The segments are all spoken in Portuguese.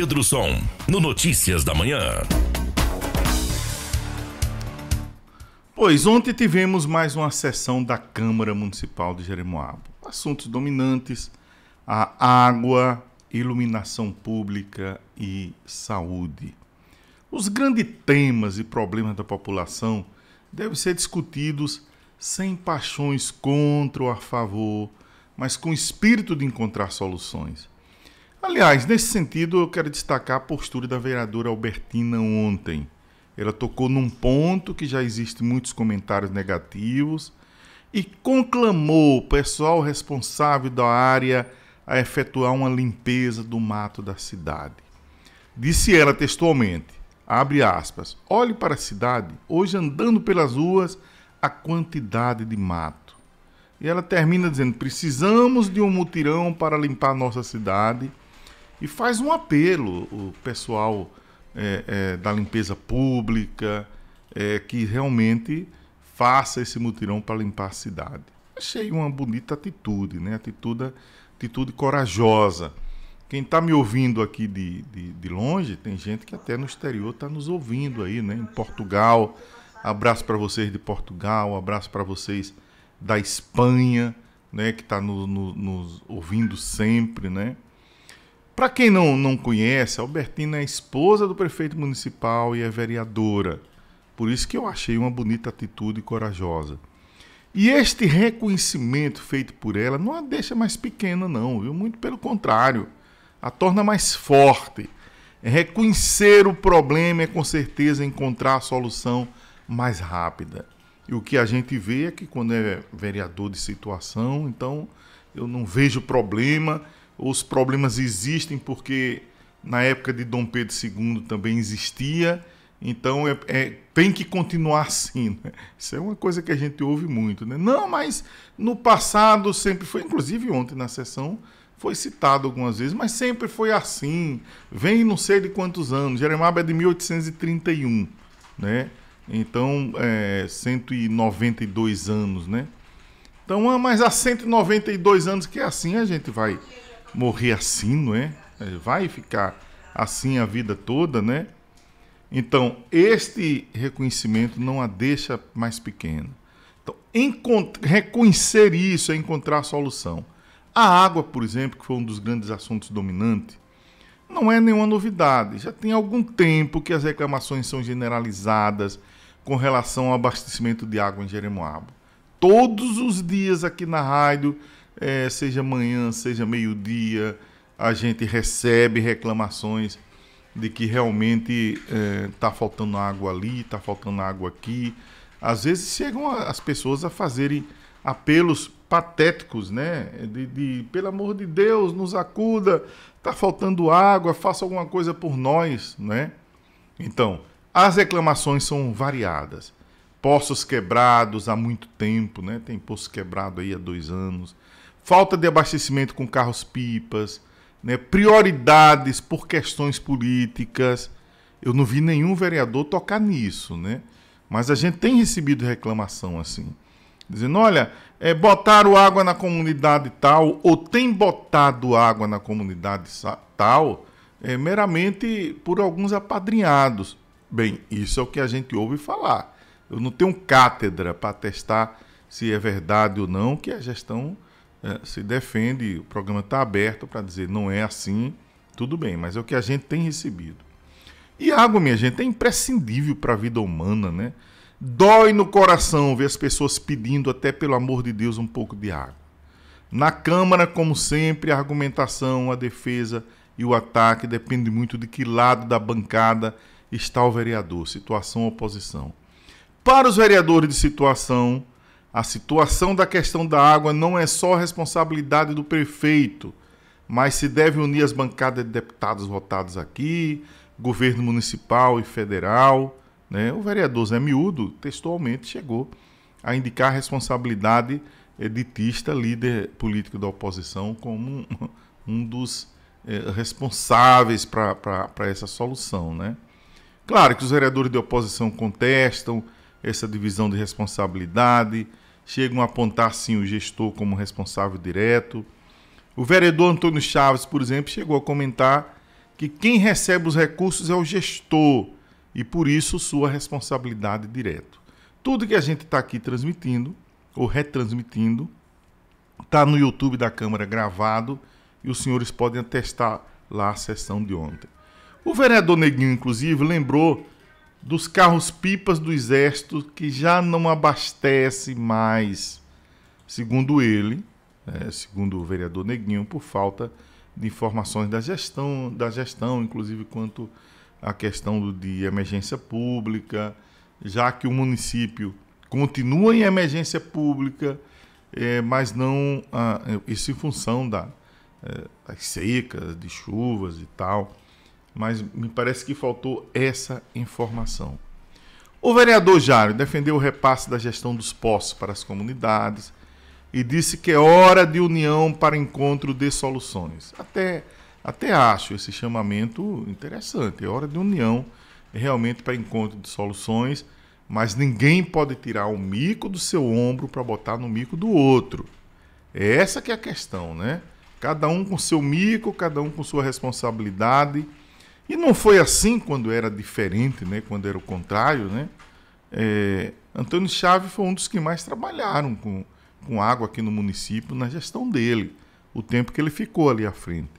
Pedro Som, no Notícias da Manhã. Pois ontem tivemos mais uma sessão da Câmara Municipal de Jeremoabo. Assuntos dominantes: a água, iluminação pública e saúde. Os grandes temas e problemas da população devem ser discutidos sem paixões contra ou a favor, mas com espírito de encontrar soluções. Aliás, nesse sentido, eu quero destacar a postura da vereadora Albertina ontem. Ela tocou num ponto que já existe muitos comentários negativos e conclamou o pessoal responsável da área a efetuar uma limpeza do mato da cidade. Disse ela textualmente, abre aspas, olhe para a cidade, hoje andando pelas ruas, a quantidade de mato. E ela termina dizendo, precisamos de um mutirão para limpar nossa cidade e faz um apelo o pessoal é, é, da limpeza pública é, que realmente faça esse mutirão para limpar a cidade. Achei uma bonita atitude, né? Atitude, atitude corajosa. Quem está me ouvindo aqui de, de, de, longe, tem gente que até no exterior está nos ouvindo aí, né? Em Portugal. Abraço para vocês de Portugal, abraço para vocês da Espanha, né? Que está no, no, nos ouvindo sempre, né? Para quem não, não conhece, a Albertina é esposa do prefeito municipal e é vereadora. Por isso que eu achei uma bonita atitude corajosa. E este reconhecimento feito por ela não a deixa mais pequena, não, viu? Muito pelo contrário, a torna mais forte. É reconhecer o problema é com certeza encontrar a solução mais rápida. E o que a gente vê é que quando é vereador de situação, então eu não vejo problema os problemas existem porque na época de Dom Pedro II também existia, então é, é tem que continuar assim. Né? Isso é uma coisa que a gente ouve muito. Né? Não, mas no passado sempre foi, inclusive ontem na sessão foi citado algumas vezes, mas sempre foi assim. Vem não sei de quantos anos, Jeremaba é de 1831, né? Então, é, 192 anos, né? Então, ah, mas há 192 anos que é assim a gente vai morrer assim, não é? é? Vai ficar assim a vida toda, né? Então, este reconhecimento não a deixa mais pequena. Então, reconhecer isso é encontrar a solução. A água, por exemplo, que foi um dos grandes assuntos dominantes, não é nenhuma novidade. Já tem algum tempo que as reclamações são generalizadas com relação ao abastecimento de água em Jeremoabo. Todos os dias aqui na rádio é, seja manhã, seja meio-dia, a gente recebe reclamações de que realmente está é, tá faltando água ali, está faltando água aqui. Às vezes chegam as pessoas a fazerem apelos patéticos, né? De, de pelo amor de Deus, nos acuda, está faltando água, faça alguma coisa por nós, né? Então, as reclamações são variadas. Poços quebrados há muito tempo, né? Tem poço quebrado aí há dois anos falta de abastecimento com carros-pipas, né, prioridades por questões políticas. Eu não vi nenhum vereador tocar nisso, né? Mas a gente tem recebido reclamação assim, dizendo: olha, é, botaram água na comunidade tal, ou tem botado água na comunidade tal, é, meramente por alguns apadrinhados. Bem, isso é o que a gente ouve falar. Eu não tenho cátedra para testar se é verdade ou não que a gestão é, se defende, o programa está aberto para dizer não é assim, tudo bem, mas é o que a gente tem recebido. E água, minha gente, é imprescindível para a vida humana, né? Dói no coração ver as pessoas pedindo, até pelo amor de Deus, um pouco de água. Na Câmara, como sempre, a argumentação, a defesa e o ataque depende muito de que lado da bancada está o vereador, situação oposição. Para os vereadores de situação, a situação da questão da água não é só responsabilidade do prefeito, mas se deve unir as bancadas de deputados votados aqui, governo municipal e federal. Né? O vereador Zé Miúdo textualmente chegou a indicar a responsabilidade editista, líder político da oposição, como um, um dos eh, responsáveis para essa solução. Né? Claro que os vereadores de oposição contestam, essa divisão de responsabilidade, chegam a apontar sim o gestor como responsável direto. O vereador Antônio Chaves, por exemplo, chegou a comentar que quem recebe os recursos é o gestor e por isso sua responsabilidade direto. Tudo que a gente está aqui transmitindo ou retransmitindo está no YouTube da Câmara gravado e os senhores podem atestar lá a sessão de ontem. O vereador Neguinho, inclusive, lembrou dos carros pipas do exército que já não abastece mais, segundo ele, né, segundo o vereador Neguinho, por falta de informações da gestão, da gestão, inclusive quanto à questão de emergência pública, já que o município continua em emergência pública, é, mas não ah, isso em função da, é, das secas, de chuvas e tal mas me parece que faltou essa informação. O vereador Jário defendeu o repasse da gestão dos poços para as comunidades e disse que é hora de união para encontro de soluções. Até, até acho esse chamamento interessante. É hora de união realmente para encontro de soluções, mas ninguém pode tirar o um mico do seu ombro para botar no mico do outro. É essa que é a questão, né? Cada um com seu mico, cada um com sua responsabilidade e não foi assim quando era diferente, né? quando era o contrário. Né? É, Antônio Chaves foi um dos que mais trabalharam com, com água aqui no município na gestão dele, o tempo que ele ficou ali à frente.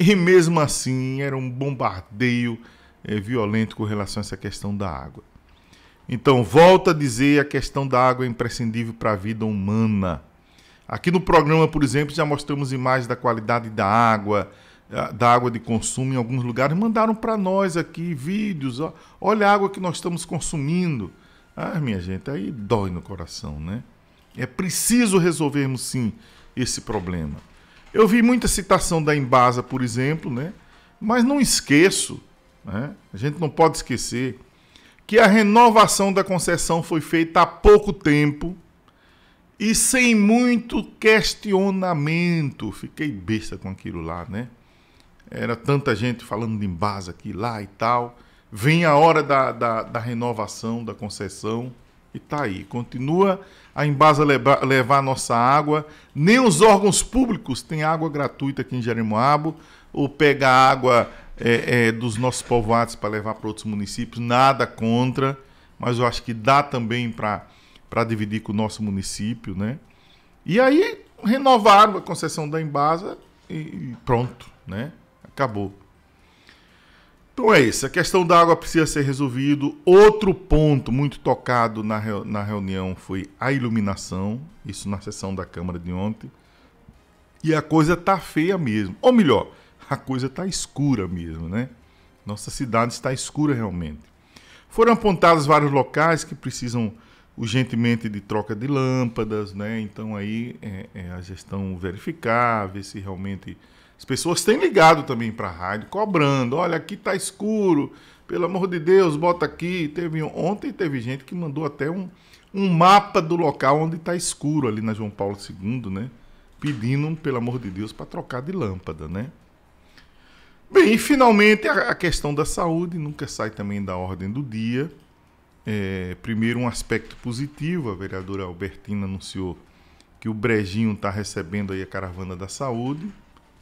E mesmo assim era um bombardeio é, violento com relação a essa questão da água. Então, volta a dizer, a questão da água é imprescindível para a vida humana. Aqui no programa, por exemplo, já mostramos imagens da qualidade da água, é, da água de consumo em alguns lugares, mandaram para nós aqui vídeos, ó, olha a água que nós estamos consumindo. Ah, minha gente, aí dói no coração, né? É preciso resolvermos sim esse problema. Eu vi muita citação da Embasa, por exemplo, né? Mas não esqueço, né? a gente não pode esquecer que a renovação da concessão foi feita há pouco tempo e sem muito questionamento. Fiquei besta com aquilo lá, né? era tanta gente falando de base aqui, lá e tal. Vem a hora da, da, da renovação da concessão e tá aí. Continua a Embasa levar, a nossa água. Nem os órgãos públicos têm água gratuita aqui em Jeremoabo. Ou pega água é, é, dos nossos povoados para levar para outros municípios. Nada contra. Mas eu acho que dá também para dividir com o nosso município, né? E aí renovaram a concessão da Embasa e pronto, né? Acabou. Então é isso. A questão da água precisa ser resolvido. Outro ponto muito tocado na, na reunião foi a iluminação. Isso na sessão da Câmara de ontem. E a coisa tá feia mesmo. Ou melhor, a coisa tá escura mesmo, né? Nossa cidade está escura realmente. Foram apontados vários locais que precisam urgentemente de troca de lâmpadas, né? Então aí é, é a gestão verificar, ver se realmente as pessoas têm ligado também para a rádio, cobrando. Olha, aqui está escuro. Pelo amor de Deus, bota aqui. Teve ontem teve gente que mandou até um, um mapa do local onde está escuro ali na João Paulo II, né? Pedindo, pelo amor de Deus, para trocar de lâmpada, né? Bem, e finalmente a questão da saúde nunca sai também da ordem do dia. É, primeiro, um aspecto positivo: a vereadora Albertina anunciou que o Brejinho está recebendo aí a caravana da saúde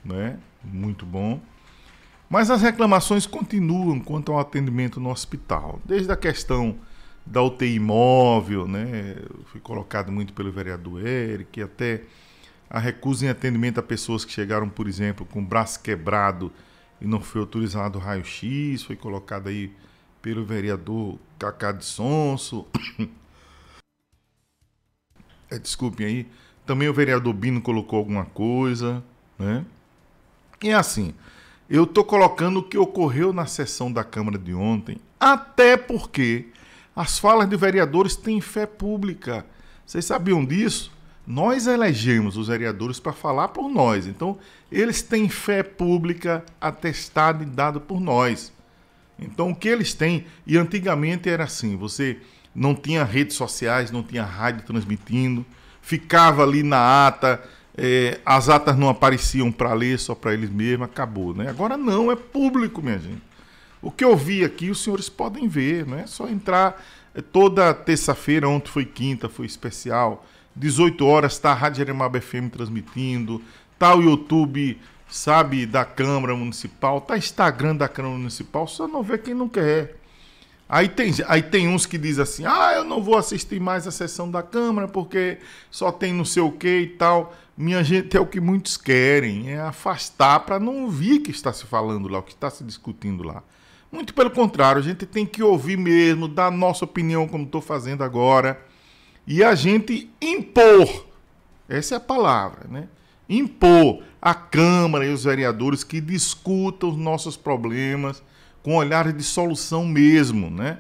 né? Muito bom. Mas as reclamações continuam quanto ao atendimento no hospital, desde a questão da UTI móvel, né? Foi colocado muito pelo vereador Eric, até a recusa em atendimento a pessoas que chegaram, por exemplo, com o braço quebrado e não foi autorizado raio-x, foi colocado aí pelo vereador Cacá de Sonso. É, desculpem aí. Também o vereador Bino colocou alguma coisa, né? E é assim, eu estou colocando o que ocorreu na sessão da Câmara de ontem, até porque as falas de vereadores têm fé pública. Vocês sabiam disso? Nós elegemos os vereadores para falar por nós. Então, eles têm fé pública atestada e dada por nós. Então, o que eles têm, e antigamente era assim: você não tinha redes sociais, não tinha rádio transmitindo, ficava ali na ata é, as atas não apareciam para ler, só para eles mesmos, acabou. Né? Agora não, é público, minha gente. O que eu vi aqui, os senhores podem ver, não é só entrar é, toda terça-feira, ontem foi quinta, foi especial. 18 horas está a Rádio Aramaba FM transmitindo, está o YouTube, sabe, da Câmara Municipal, está Instagram da Câmara Municipal, só não vê quem não quer. Aí tem, aí tem uns que dizem assim: ah, eu não vou assistir mais a sessão da Câmara porque só tem não sei o quê e tal. Minha gente, é o que muitos querem, é afastar para não ouvir o que está se falando lá, o que está se discutindo lá. Muito pelo contrário, a gente tem que ouvir mesmo, dar a nossa opinião, como estou fazendo agora, e a gente impor essa é a palavra né? impor à Câmara e os vereadores que discutam os nossos problemas com olhar de solução mesmo. Né?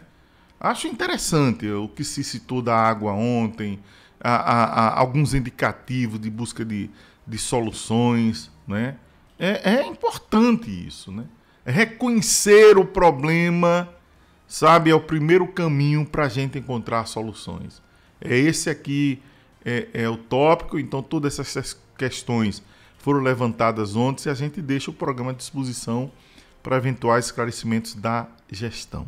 Acho interessante o que se citou da água ontem, a, a, a alguns indicativos de busca de, de soluções, né? É, é, importante isso, né? É reconhecer o problema, sabe, é o primeiro caminho para a gente encontrar soluções. É esse aqui é, é, o tópico. Então todas essas questões foram levantadas ontem e a gente deixa o programa à disposição para eventuais esclarecimentos da gestão.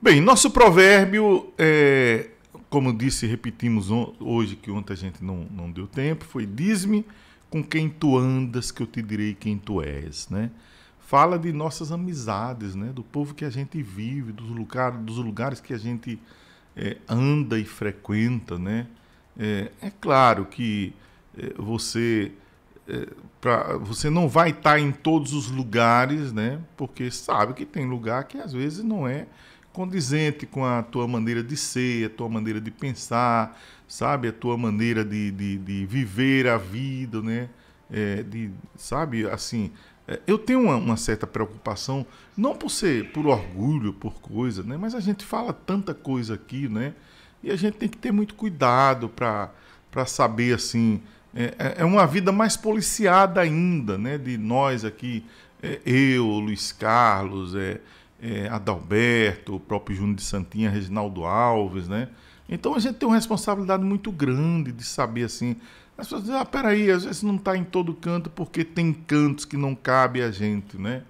Bem, nosso provérbio é, como disse, repetimos hoje que ontem a gente não, não deu tempo, foi diz-me com quem tu andas que eu te direi quem tu és, né? Fala de nossas amizades, né? Do povo que a gente vive, dos, lugar, dos lugares que a gente é, anda e frequenta, né? É, é claro que é, você é, pra, você não vai estar tá em todos os lugares, né? Porque sabe que tem lugar que às vezes não é condizente com a tua maneira de ser, a tua maneira de pensar, sabe? A tua maneira de, de, de viver a vida, né? É, de, sabe? Assim, é, eu tenho uma, uma, certa preocupação, não por ser por orgulho, por coisa, né? Mas a gente fala tanta coisa aqui, né? E a gente tem que ter muito cuidado para saber, assim... É, é, é uma vida mais policiada ainda, né? De nós aqui, é, eu, Luiz Carlos, é, é, Adalberto, o próprio Júnior de Santinha, Reginaldo Alves, né? Então a gente tem uma responsabilidade muito grande de saber assim. As pessoas dizem, ah, peraí, às vezes não está em todo canto porque tem cantos que não cabe a gente, né?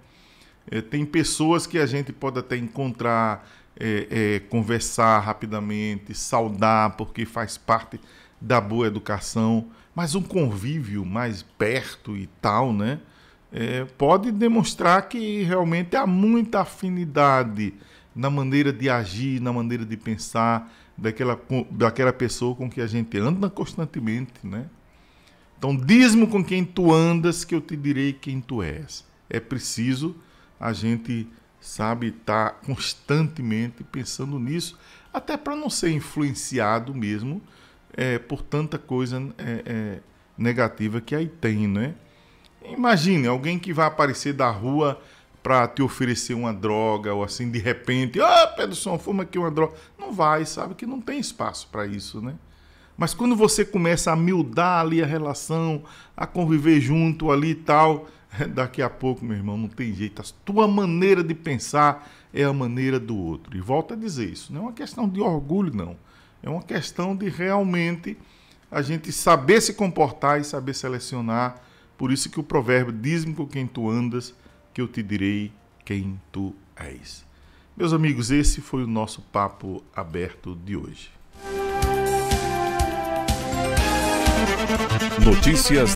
É, tem pessoas que a gente pode até encontrar, é, é, conversar rapidamente, saudar, porque faz parte da boa educação, mas um convívio mais perto e tal, né? é, pode demonstrar que realmente há muita afinidade na maneira de agir, na maneira de pensar daquela, daquela pessoa com que a gente anda constantemente, né? Então, diz-me com quem tu andas, que eu te direi quem tu és. É preciso a gente, sabe, estar tá constantemente pensando nisso, até para não ser influenciado mesmo é, por tanta coisa é, é, negativa que aí tem, né? Imagine alguém que vai aparecer da rua para te oferecer uma droga ou assim de repente, ah, oh, Pederson, fuma aqui uma droga. Não vai, sabe que não tem espaço para isso, né? Mas quando você começa a mildar ali a relação, a conviver junto ali e tal, daqui a pouco, meu irmão, não tem jeito. A tua maneira de pensar é a maneira do outro. E volta a dizer isso, não é uma questão de orgulho, não. É uma questão de realmente a gente saber se comportar e saber selecionar por isso que o provérbio diz-me com quem tu andas, que eu te direi quem tu és. Meus amigos, esse foi o nosso papo aberto de hoje. Notícias